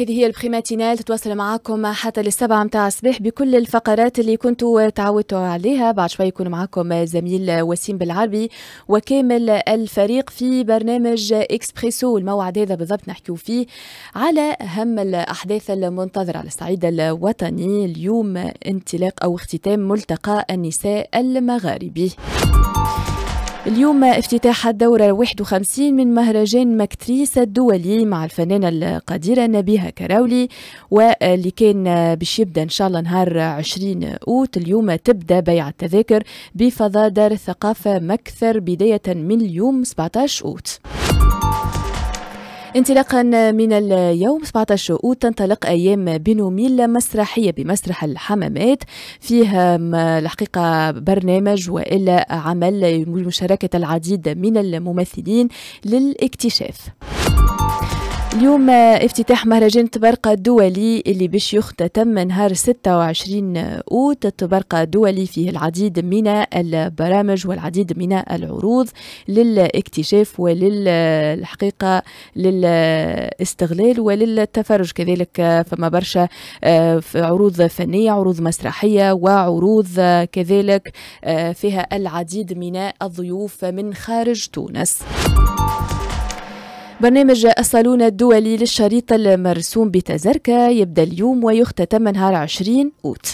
هذه هي البريماتينال تتواصل معاكم حتى للسبعة متاع الصباح بكل الفقرات اللي كنتوا تعودتوا عليها بعد شوي يكون معاكم زميل وسيم بالعربي وكامل الفريق في برنامج إكسبريسو الموعد هذا بالضبط نحكيو فيه على أهم الأحداث المنتظرة على الصعيد الوطني اليوم انطلاق أو اختتام ملتقى النساء المغاربي اليوم افتتاح الدورة 51 من مهرجان مكتريس الدولي مع الفنانة القديرة نبيها كراولي واللي كان باش يبدا ان شاء الله نهار 20 اوت اليوم تبدا بيع التذاكر بفضاء دار الثقافة مكثر بداية من اليوم 17 اوت انطلاقا من اليوم 17 اوت تنطلق ايام بنوميل مسرحيه بمسرح الحمامات فيها الحقيقه برنامج والا عمل بمشاركه العديد من الممثلين للاكتشاف اليوم افتتاح مهرجان تبرقة الدولي اللي باش يختتم نهار 26 أوت تبرقة الدولي فيه العديد من البرامج والعديد من العروض للاكتشاف وللحقيقة للاستغلال وللتفرج كذلك فما برشا آه، عروض فنية عروض مسرحية وعروض آه، كذلك آه، فيها العديد من الضيوف من خارج تونس برنامج الصالون الدولي للشريط المرسوم بتزركا يبدأ اليوم ويختتم نهار 20 أوت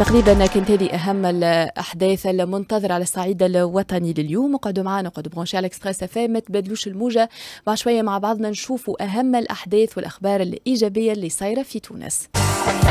تقريبا كانت هذه اهم الاحداث المنتظره على الصعيد الوطني لليوم اقعدوا معنا اقعدوا برونشي على اكسبريس اف ما تبدلوش الموجه مع شويه مع بعضنا نشوفوا اهم الاحداث والاخبار الايجابيه اللي صايره في تونس